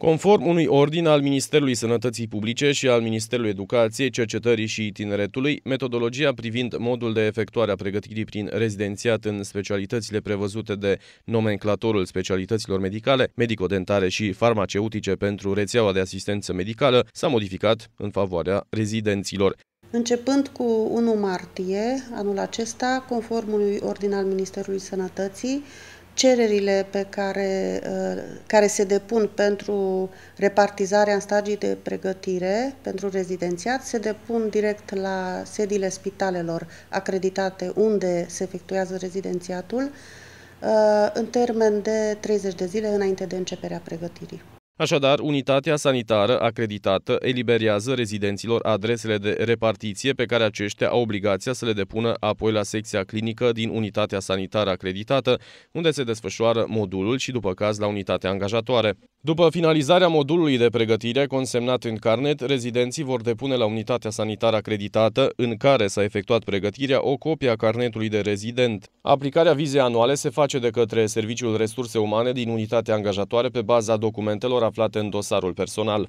Conform unui ordin al Ministerului Sănătății Publice și al Ministerului Educației, Cercetării și Tineretului, metodologia privind modul de efectuare a pregătirii prin rezidențiat în specialitățile prevăzute de nomenclatorul specialităților medicale, medicodentare și farmaceutice pentru rețeaua de asistență medicală s-a modificat în favoarea rezidenților. Începând cu 1 martie anul acesta, conform unui ordin al Ministerului Sănătății, cererile pe care, uh, care se depun pentru repartizarea în stagii de pregătire pentru rezidențiat se depun direct la sediile spitalelor acreditate unde se efectuează rezidențiatul uh, în termen de 30 de zile înainte de începerea pregătirii. Așadar, unitatea sanitară acreditată eliberează rezidenților adresele de repartiție pe care aceștia au obligația să le depună apoi la secția clinică din unitatea sanitară acreditată, unde se desfășoară modulul și după caz la unitatea angajatoare. După finalizarea modulului de pregătire consemnat în carnet, rezidenții vor depune la unitatea sanitară acreditată în care s-a efectuat pregătirea o copie a carnetului de rezident. Aplicarea vizei anuale se face de către Serviciul Resurse Umane din unitatea angajatoare pe baza documentelor aflate în dosarul personal.